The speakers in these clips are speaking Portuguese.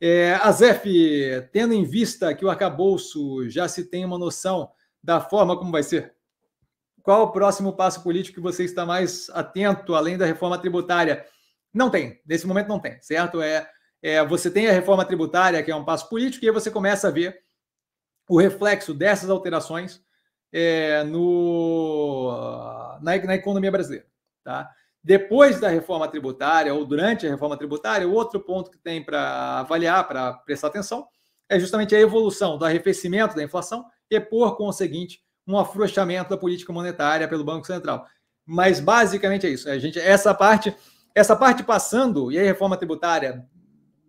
É, Azef, tendo em vista que o arcabouço já se tem uma noção da forma como vai ser, qual o próximo passo político que você está mais atento, além da reforma tributária? Não tem, nesse momento não tem, certo? É, é Você tem a reforma tributária, que é um passo político, e aí você começa a ver o reflexo dessas alterações é, no, na, na economia brasileira. Tá? Depois da reforma tributária ou durante a reforma tributária, o outro ponto que tem para avaliar, para prestar atenção, é justamente a evolução do arrefecimento da inflação e, por conseguinte, um afrouxamento da política monetária pelo Banco Central. Mas basicamente é isso. A gente, essa parte, essa parte passando, e a reforma tributária,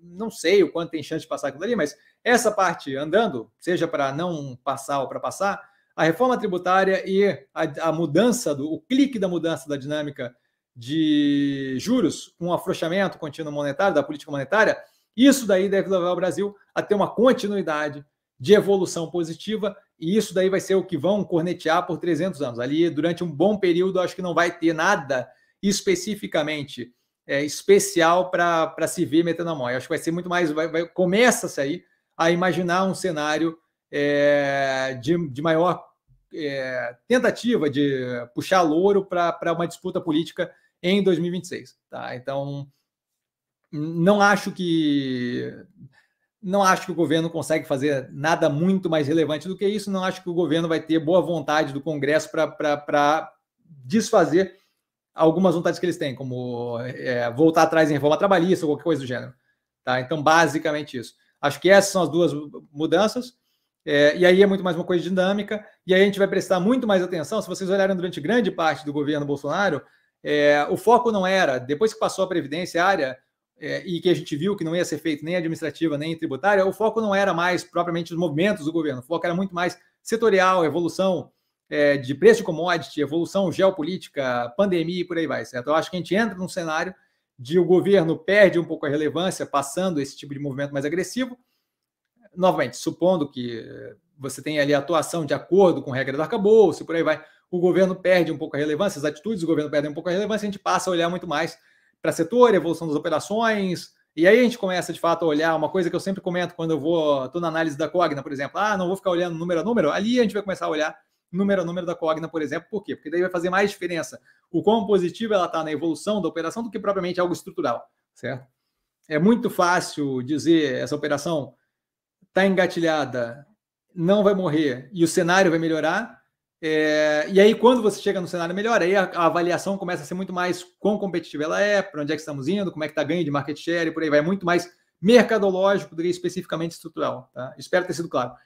não sei o quanto tem chance de passar aquilo ali, mas essa parte andando, seja para não passar ou para passar, a reforma tributária e a, a mudança, do, o clique da mudança da dinâmica de juros, com um afrouxamento contínuo monetário, da política monetária, isso daí deve levar o Brasil a ter uma continuidade de evolução positiva, e isso daí vai ser o que vão cornetear por 300 anos. Ali, durante um bom período, acho que não vai ter nada especificamente é, especial para se ver metendo a mão. Acho que vai ser muito mais. Vai, vai Começa-se aí a imaginar um cenário é, de, de maior é, tentativa de puxar louro para uma disputa política em 2026, tá? Então, não acho que não acho que o governo consegue fazer nada muito mais relevante do que isso. Não acho que o governo vai ter boa vontade do Congresso para desfazer algumas vontades que eles têm, como é, voltar atrás em reforma trabalhista ou qualquer coisa do gênero. Tá? Então, basicamente isso. Acho que essas são as duas mudanças. É, e aí é muito mais uma coisa dinâmica. E aí a gente vai prestar muito mais atenção. Se vocês olharem durante grande parte do governo Bolsonaro, é, o foco não era, depois que passou a previdência área é, e que a gente viu que não ia ser feito nem administrativa nem tributária, o foco não era mais propriamente os movimentos do governo, o foco era muito mais setorial, evolução é, de preço de commodity, evolução geopolítica, pandemia e por aí vai, certo? Eu acho que a gente entra num cenário de o governo perde um pouco a relevância passando esse tipo de movimento mais agressivo. Novamente, supondo que você tem ali atuação de acordo com a regra do arcabouço, por aí vai. O governo perde um pouco a relevância, as atitudes do governo perdem um pouco a relevância, a gente passa a olhar muito mais para setor, evolução das operações, e aí a gente começa de fato a olhar uma coisa que eu sempre comento quando eu vou, estou na análise da Cogna, por exemplo, ah, não vou ficar olhando número a número, ali a gente vai começar a olhar número a número da Cogna, por exemplo, por quê? Porque daí vai fazer mais diferença o quão positivo ela está na evolução da operação do que propriamente algo estrutural, certo? É muito fácil dizer essa operação está engatilhada não vai morrer e o cenário vai melhorar. É, e aí, quando você chega no cenário melhor, aí a, a, avaliação começa a ser muito mais quão competitiva ela é, para onde é que estamos indo, como é que está ganho de market share e por aí vai. Muito mais mercadológico do que especificamente estrutural. Tá? Espero ter sido claro.